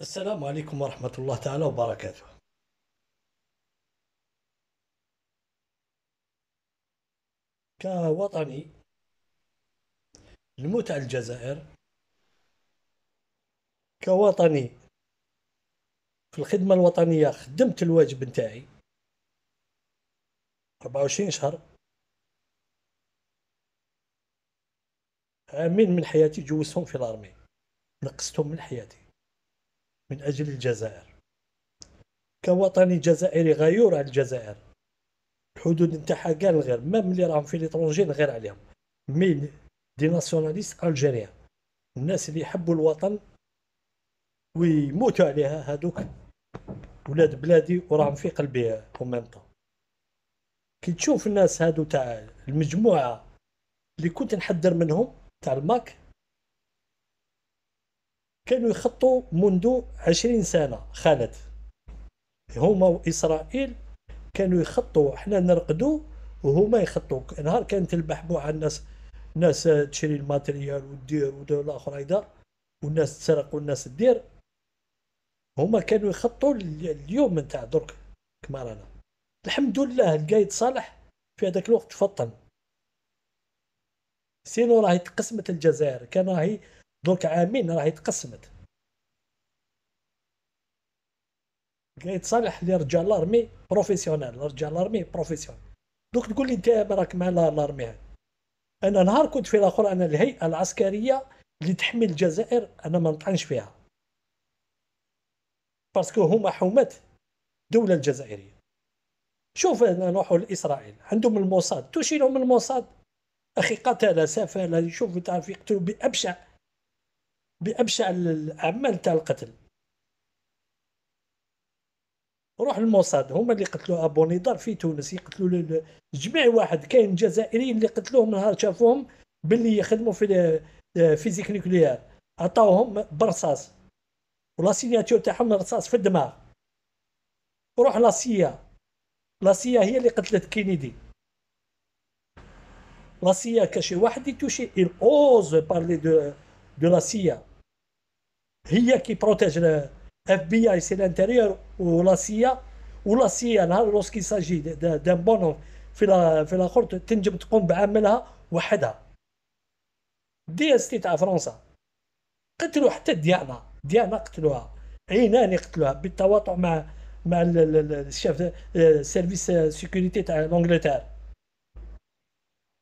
السلام عليكم ورحمة الله تعالى وبركاته كوطني على الجزائر كوطني في الخدمة الوطنية خدمت الواجب نتاعي 24 شهر عامين من حياتي جوزتهم في الارمي نقصتهم من حياتي من أجل الجزائر كوطني جزائري غيور على الجزائر الحدود نتاعها كاع الغير مام اللي راهم في ليترونجي غير عليهم مي دي ناسيوناليست الجيريان الناس اللي يحبوا الوطن ويموتوا عليها هادوك ولاد بلادي وراهم في قلبي اون كي تشوف الناس هادو تاع المجموعه اللي كنت نحذر منهم تاع الماك كانوا يخطوا منذ عشرين سنة خالد هما وإسرائيل كانوا يخطوا احنا نرقدوا وهما يخطوا نهار كانت البحبوعة الناس ناس تشري الماتريال ودير ودير الآخر هيدا والناس تسرق والناس تدير هما كانوا يخطوا اليوم نتاع درك كما رانا الحمد لله القايد صالح في هذاك الوقت فطن سينو راهي تقسمت الجزائر كان راهي دونك عامين راهي تقسمت قايت صالح اللي رجع لارمي بروفيسيونيل رجع لارمي بروفيسيونيل دوك تقول لي انت راك مع لارمي انا نهار كنت في الاخر انا الهيئه العسكريه اللي تحمي الجزائر انا ما نطعنش فيها باسكو هما حومه الدوله الجزائريه شوف نروحوا لاسرائيل عندهم الموساد تشيلهم الموساد اخي قتل سفل شوف تعرف يقتلوا بابشع بأبشع الأعمال تاع القتل روح الموساد هما اللي قتلوا ابونيدار في تونس يقتلوا جميع واحد كاين جزائريين اللي قتلوهم نهار شافوهم باللي يخدموا في فيزيك نيكليير عطاوهم برصاص ولا سيناتور تاعهم رصاص في الدماغ روح لاسيا لاسيا هي اللي قتلت كينيدي لاسيا كشي واحد يتوشي اوز بارلي دو دو de la هي كي بروتيج اف بي اي سي لانتيريور ولا سيا ولا سيا نهار لوسكي ساجي دان بون في لا في لاخر تنجم تقوم بعملها وحدها دي اس تي تاع فرنسا قتلوا حتى ديانا ديانا قتلوها عينان قتلوها بالتواطؤ مع مع الشيف سيرفيس سيكوريتي تاع لونجلتير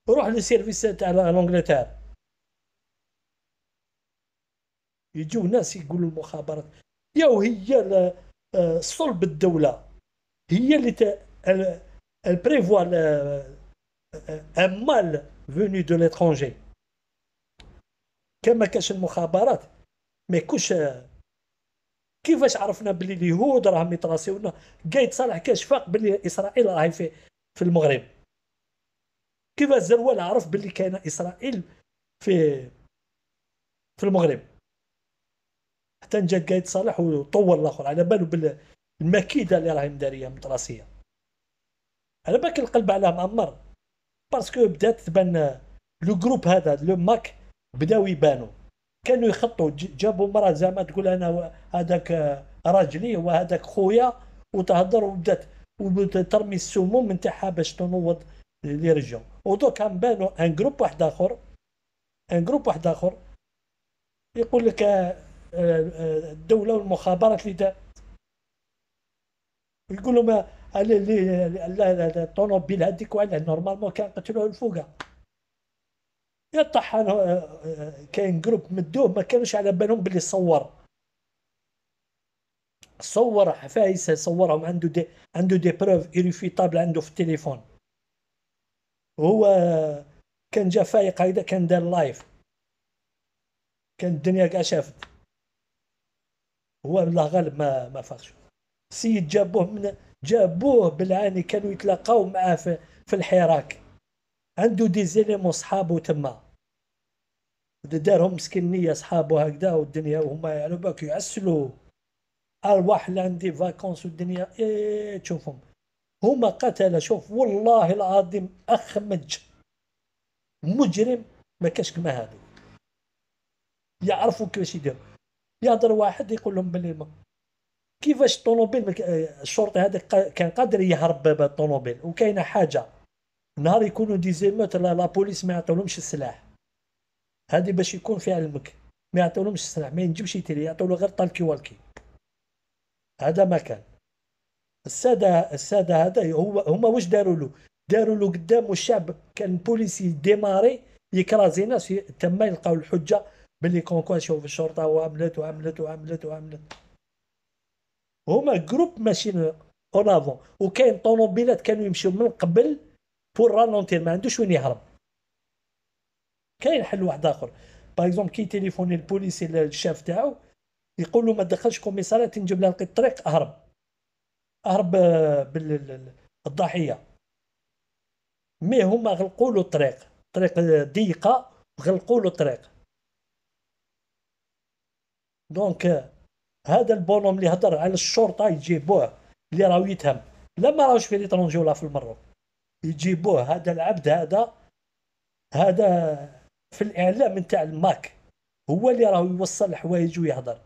روح للسيرفيس تاع لونجلتير يجيو ناس يقولوا المخابرات يا هي آه، صلب الدوله هي اللي البريفوا ان مال فوني دو ليترونجي كما كاش المخابرات ما يكونش آه، كيفاش عرفنا بلي اليهود راهم يتراسيونا قايد صالح كاش فاق بلي اسرائيل راهي في في المغرب كيفاش زروال عرف بلي كاينه اسرائيل في في المغرب حتى جا قايد صالح وطول الاخر على بالو بالمكيده اللي راهي مداريه مطراسيه على بالك القلب على مأمر باسكو بدات تبان لو جروب هذا لو ماك بداو يبانوا كانوا يخطوا جابوا مرة زعما تقول انا هذاك راجلي وهذاك خويا وتهضر وبدات وترمي السموم نتاعها باش تنوض لي رجعوا ودوك بانوا ان جروب واحد اخر ان جروب واحد اخر يقول لك الدوله والمخابرات اللي دار يقول لهم الطوموبيل هذيك وعلى نورمالمون كان قتلوه الفوقه يطحن آه، آه، كاين جروب مدوه ما كانوش على بالهم بلي صور صور حفايس صورهم عنده دي عنده دي بروف ايريفيتابل عنده في التليفون هو آه، كان جا فايق هكذا كان دار لايف كان الدنيا كاع شافت هو الله غالب ما ما فاقش السيد جابوه من جابوه بالعاني كانوا يتلاقاو معاه في, في الحراك عنده دي زيليمون صحابو تما دارهم مسكينية صحابو هكذا والدنيا وهما على يعني بالك يعسلوا ارواح عندي فاكونس والدنيا ايه تشوفهم هما قتل شوف والله العظيم اخمج مجرم ما كاش كما هذا يعرفوا كيفاش يديروا يهضر واحد يقول لهم بلي ما كيفاش الطوموبيل آه، الشرطي هذاك كان قادر يهرب بالطوموبيل وكاينه حاجه نهار يكونوا دي زيموت لا, بوليس ما يعطولهمش السلاح هذه باش يكون في علمك ما يعطولهمش السلاح ما ينجمش يتري يعطولو غير طالكي والكي هذا ما كان الساده الساده هذا هو هما واش داروا له داروا له قدام الشعب كان بوليسي ديماري يكرازي ناس تما يلقاو الحجه باللي كونكو شوف الشرطه وعملت وعملت وعملت وعملت هما جروب ماشين اون افون وكاين طوموبيلات كانوا يمشيو من قبل بور رالونتير ما عندوش وين يهرب كاين حل واحد اخر باغ اكزومبل كي تيليفوني البوليسي للشاف تاعو يقول له ما دخلش كوميسارية تنجب لها الطريق اهرب اهرب آه، بالضحيه مي هما غلقوا له الطريق طريق آه، ضيقه غلقوا له الطريق دونك euh, هذا البونوم اللي هضر على الشرطه آه، يجيبوه اللي راهو يتهم لا ما راهوش في ليترونجي ولا في المغرب يجيبوه هذا العبد هذا هذا في الاعلام نتاع الماك هو اللي راهو يوصل الحوايج ويهضر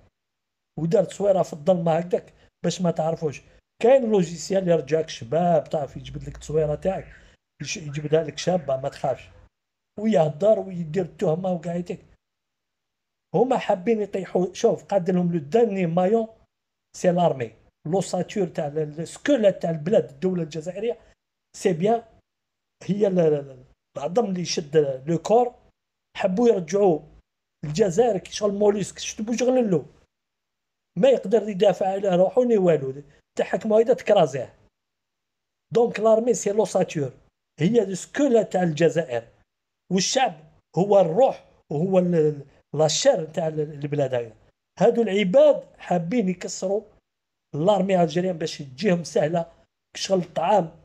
ودار تصويره في الظلمه هكذاك باش ما تعرفوش كاين لوجيسيال يرجعك شباب تعرف يجبد لك التصويره تاعك يجبدها لك شابه ما تخافش ويهضر ويدير التهمه وكاع هما حابين يطيحوا شوف قاد لهم لو داني مايون سي لارمي لوساتور تاع السكولات تاع البلاد الدوله الجزائريه سي بيان هي العظم اللي شد لو كور حبوا يرجعوا الجزائر كي شغل موليسك شتبو شغل له ما يقدر يدافع على روحو ني والو تحكموا هيدا تكرازيه دونك لارمي سي لوساتور هي السكولا تاع الجزائر والشعب هو الروح وهو لاشير نتاع البلاد هاي هادو العباد حابين يكسروا الارمي الجيريان باش تجيهم سهله كشغل الطعام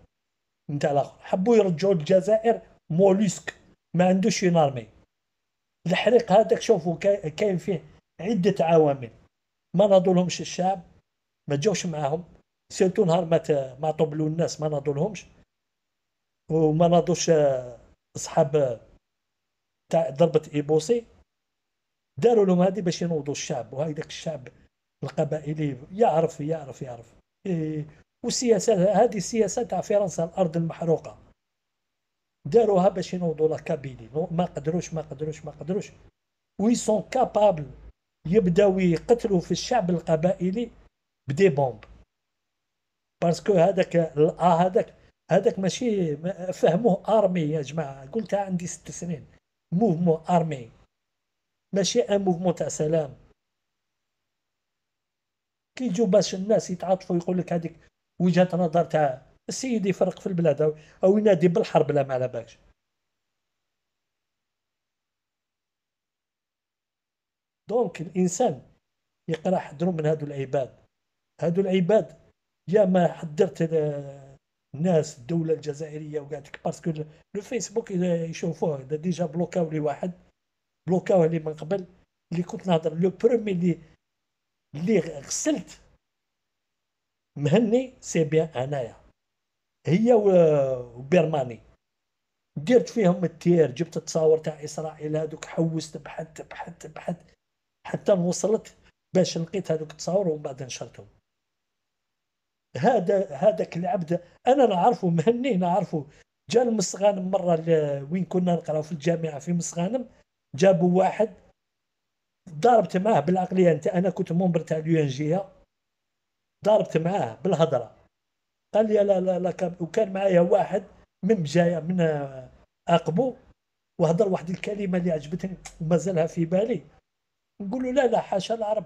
نتاع الاخر حبوا يرجعوا الجزائر موليسك ما عندوش اون ارمي الحريق هذاك شوفوا كاين فيه عده عوامل ما ناضولهمش الشعب ما جاوش معاهم سيرتو نهار ما ما طبلوا الناس ما ناضولهمش وما ناضوش آه، اصحاب آه، تاع ضربه ايبوسي داروا لهم هذه باش ينوضوا الشعب وهيداك الشعب القبائلي يعرف يعرف يعرف إيه والسياسات هذه السياسه تاع فرنسا الارض المحروقه داروها باش ينوضوا لاكابيلي ما قدروش ما قدروش ما قدروش وي سون كابابل يبداو يقتلوا في الشعب القبائلي بدي بومب باسكو هذاك آه، هذاك هذاك ماشي فهموه ارمي يا جماعه قلتها عندي ست سنين موفمون ارمي ماشي ان موفمون تاع سلام كي يجوا باش الناس يتعاطفوا يقول لك هذيك وجهه نظر تاع السيد يفرق في البلاد او ينادي بالحرب لا ما على بالكش دونك الانسان يقرا حضروا من هادو العباد هادو العباد يا ما حضرت الناس آه، الدوله الجزائريه وقعدت باسكو لو فيسبوك يشوفوه ديجا بلوكاو لي واحد بلوكاو اللي من قبل اللي كنت نهضر لو برومي اللي اللي غسلت مهني سي بيان انايا هي وبيرماني درت فيهم التير جبت التصاور تاع اسرائيل هذوك حوست بحثت بحثت بحثت حتى وصلت باش لقيت هذوك التصاور ومن بعد نشرتهم هذا هذاك العبد انا نعرفه مهني نعرفه جا لمسغانم مره وين كنا نقراو في الجامعه في مسغانم جابوا واحد ضربت معاه بالعقليه انت انا كنت ممبر تاع اليو ان جي ضربت معاه بالهضره قال لي لا لا لا وكان معايا واحد من جايه من آه، اقبو وهضر واحد الكلمه اللي عجبتني ومازالها في بالي نقول له لا لا حاشا العرب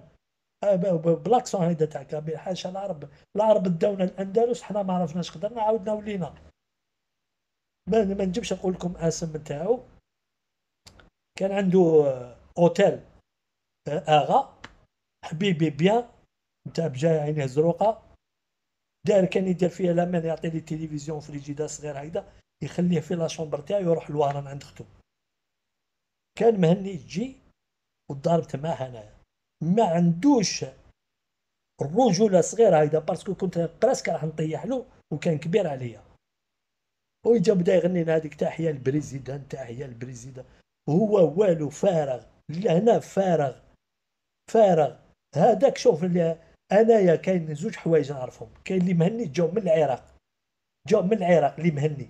آه، بلاكسون هيدا تاع كابيل حاشا العرب العرب داونا الاندلس حنا ما عرفناش قدرنا عاودنا ولينا ما نجمش نقول لكم اسم نتاعو كان عنده اوتيل اغا حبيبي بيان نتاع بجاي عينيه زروقه دار كان يدير فيها مان يعطي لي التلفزيون فريجيدار صغير هكذا يخليه في لاشومبر تاعي ويروح لوهران عند ختو كان مهني تجي وضربت معاه انايا ما عندوش الرجوله صغيره هيدا باسكو كنت براسك راح نطيح له وكان كبير عليا ويجا بدا يغني لنا هذيك تحيه البريزيدان تحيه البريزيدان هو والو فارغ لهنا فارغ فارغ هذاك شوف اللي انايا كاين زوج حوايج نعرفهم كاين اللي مهني جاو من العراق جاو من العراق اللي مهني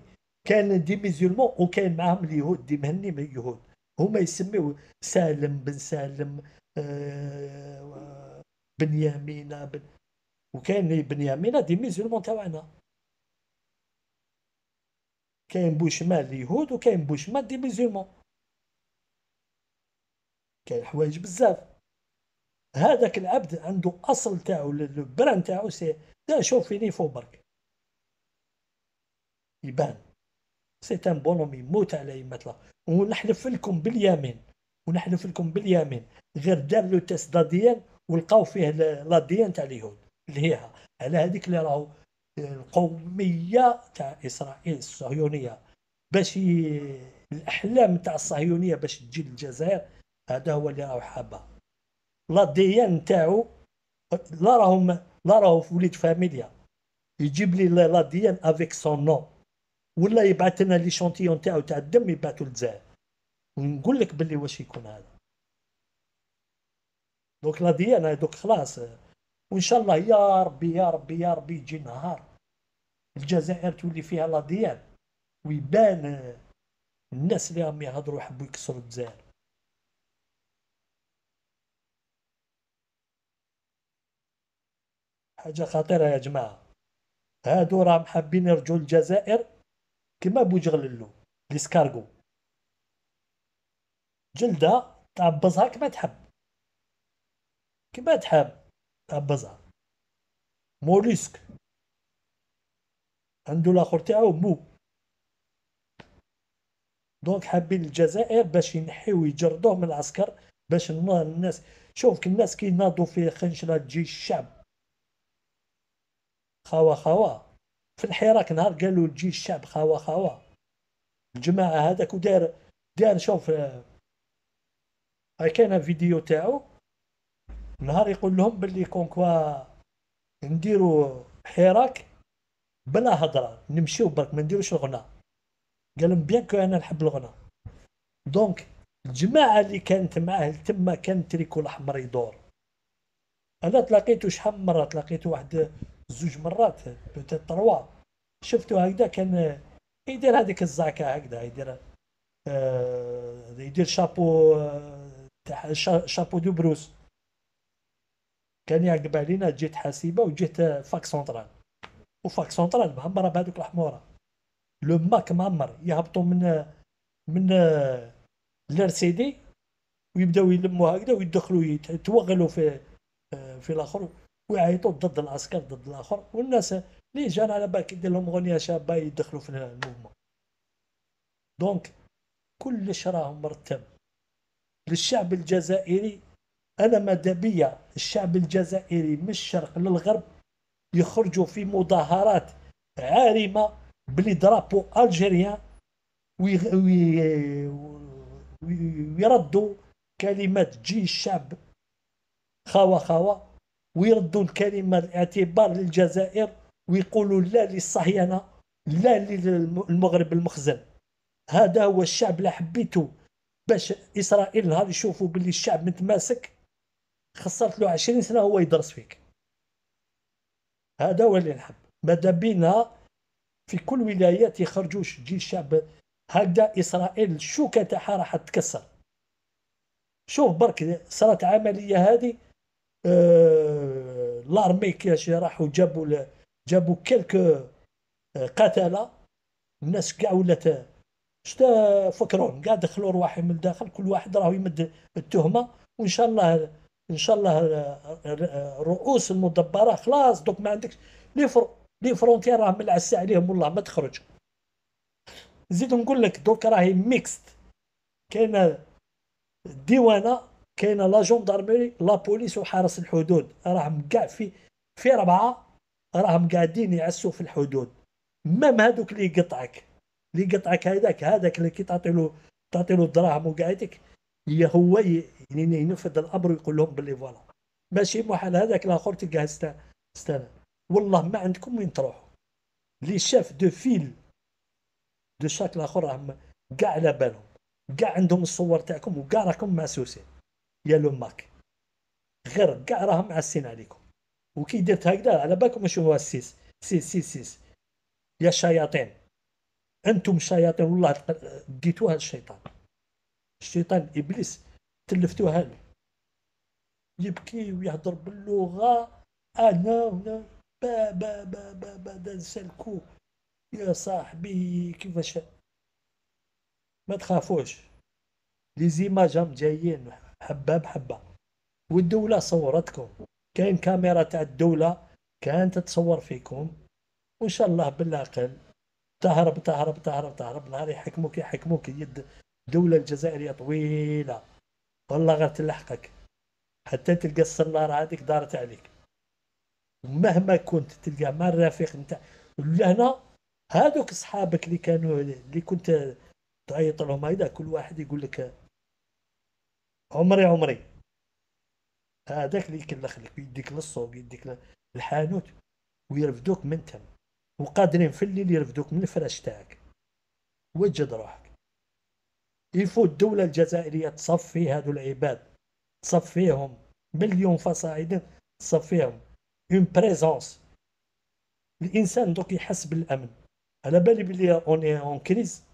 كان دي ميزولمون وكاين معاهم اليهود دي مهني من اليهود هما يسميو سالم بن سالم آه بنيامين بن وكاين بنيامين دي ميزولمون تاعنا كاين بوشمال اليهود وكاين بوشمال دي ميزولمون كاين حوايج بزاف هذاك العبد عنده اصل تاعو البران تاعو سي دا شوف فيني فو برك يبان سي ان بونوم يموت على يمتلا ونحلف لكم باليمين ونحلف لكم باليمين غير دار لو تيست دا ولقاو فيه لا ديان تاع اليهود اللي هيها على هذيك اللي راهو القوميه تاع اسرائيل الصهيونيه باش ي... الاحلام تاع الصهيونيه باش تجي للجزائر هذا هو اللي راهو حابه لا ان نتاعو لا راهم لا راهو في وليد فاميليا يجيب لي لا ديان افيك سون نو ولا يبعث لنا لي شونتيون تاعو تاع الدم يبعثو للجزائر ونقول لك باللي واش يكون هذا دوك لا ديان دوك خلاص وان شاء الله يا ربي يا ربي يا ربي يجي نهار الجزائر تولي فيها لا ديان ويبان الناس اللي راهم يهضروا يحبوا يكسروا الجزائر حاجه خطيره يا جماعه هادو راهم حابين يرجعوا للجزائر كما بوجغللو ليسكارغو جلده تعبزها كما تحب كما تحب تعبزها موليسك عندو لاخر تاعو مو دونك حابين الجزائر باش ينحيو يجردوه من العسكر باش الناس شوف الناس كي ناضوا في خنشرة جيش الشعب خاوة خاوة في الحراك نهار قالوا الجيش الشعب خاوة خاوة الجماعة هذاك ودار دار شوف آه، هاي كان فيديو تاعو نهار يقول لهم باللي كونكوا نديروا حراك بلا هضره نمشيو برك ما نديروش الغنى قال لهم بيان كو انا نحب الغنى دونك الجماعه اللي كانت معاه تما كان تريكو الاحمر يدور انا تلاقيتو شحال من مره تلاقيتو واحد زوج مرات بوتيت تروا شفتو هكذا كان يدير هذيك الزعكه هكذا يدير آه يدير شابو تاع شابو دو بروس كان يعقب علينا جهه حاسيبه وجهه فاك سونترال وفاك سونترال معمره بهذوك الحموره لو ماك معمر يهبطوا من من الار سي دي ويبداو يلموا هكذا ويدخلوا يتوغلوا في آه، في الاخر ويعيطوا ضد العسكر ضد الاخر والناس اللي جان على بالك يدير لهم اغنيه شابه يدخلوا في المهمه دونك كلش راه مرتب للشعب الجزائري انا مدبية الشعب الجزائري من الشرق للغرب يخرجوا في مظاهرات عارمه بلي درابو الجيريان ويردوا كلمات جي الشعب خاوة خاوة ويردوا الكلمة الاعتبار للجزائر ويقولوا لا للصهيانة لا للمغرب المخزن هذا هو الشعب اللي حبيته باش إسرائيل نهار يشوفوا باللي الشعب متماسك خسرت له عشرين سنة هو يدرس فيك هذا هو اللي نحب ماذا بينا في كل ولايات يخرجوش جيل الشعب هكذا إسرائيل الشوكة تاعها راح تكسر شوف برك صارت عملية هذه آه، لارمي كاش راحوا جابوا جابوا كلك آه، قتله الناس كاع ولات شتا فكرون كاع دخلوا رواحهم من الداخل كل واحد راهو يمد التهمه وان شاء الله ان شاء الله آه، رؤوس المدبره خلاص دوك ما عندكش لي لي فرونتير راه ملعس عليهم والله ما تخرج نزيد نقول لك دوك راهي ميكست كاينه الديوانه كاينه لا جوندارميري لا بوليس وحرس الحدود راهم كاع في في ربعه راهم قاعدين يعسوا في الحدود مام هذوك اللي يقطعك اللي يقطعك هذاك هذاك اللي كي تعطي له تعطي له الدراهم وقعدك هو يعني ينفذ الامر ويقول لهم باللي فوالا ماشي محال هذاك الاخر تلقاه استنى والله ما عندكم وين تروحوا لي شاف دو فيل دو شاك الاخر راهم كاع على بالهم كاع عندهم الصور تاعكم وكاع راكم معسوسين يا لماك غير كاع راهم معسين عليكم وكي درت هكذا على بالكم واش هو السيس سيس سيس سيس يا شياطين انتم شياطين والله ديتوها للشيطان الشيطان ابليس تلفتوها له يبكي ويهضر باللغه انا هنا با با با با با دنسلكو يا صاحبي كيفاش ما تخافوش لي زيماج جايين حبه بحبه والدوله صورتكم كاين كاميرا تاع الدوله كانت تصور فيكم وان شاء الله بالعقل تهرب تهرب تهرب تهرب نهار يحكموك يحكموك يد الدوله الجزائريه طويله والله غير تلحقك حتى تلقى السناره هذيك دارت عليك مهما كنت تلقى مع الرفيق نتاع لهنا هذوك اصحابك اللي كانوا اللي كنت تعيط لهم هيدا كل واحد يقول لك عمري عمري هذاك اللي يكلخ لك ويديك للسوق يديك للحانوت ويرفدوك من تم وقادرين في الليل يرفدوك من الفراش تاعك وجد روحك يفو الدولة الجزائرية تصفي هادو العباد تصفيهم مليون فصاعدا تصفيهم اون بريزونس الانسان دوك يحس بالامن على بالي بلي اون كريز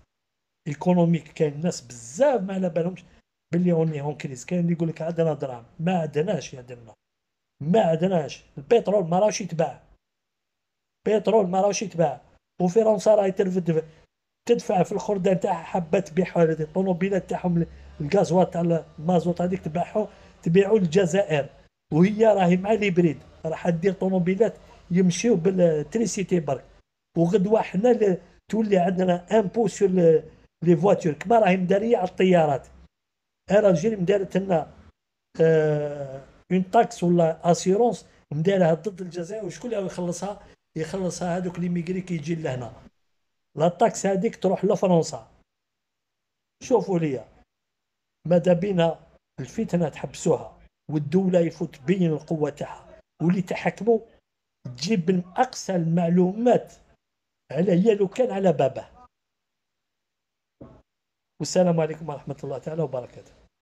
ايكونوميك كاين ناس بزاف ما على بالهمش مليون يا كريس كاين اللي يقول لك عندنا دراهم ما عندناش يا دنا ما عندناش البترول ما راهوش يتباع بترول ما راهوش يتباع وفرنسا راهي ترفد تدفع في الخردة تاعها حبات تبيع الطوموبيلات تاعهم الغازوات تاع المازوت هذيك تبيعو تبيعو للجزائر وهي راهي مع ليبريد راح دير طوموبيلات يمشيو بالتريسيتي برك وغدوه حنا تولي عندنا امبو سور لي فواتور كما راهي مداريه على الطيارات الاجير مدارت لنا اون آه، تاكس ولا اسيرونس مدارها ضد الجزائر وشكون اللي يخلصها يخلصها هذوك لي ميغري كيجي لهنا لا تاكس هذيك تروح لفرنسا شوفوا ليا ماذا بينا الفتنه تحبسوها والدوله يفوت بين القوه تاعها واللي تحكموا تجيب من اقصى المعلومات على هي لو كان على بابه والسلام عليكم ورحمه الله تعالى وبركاته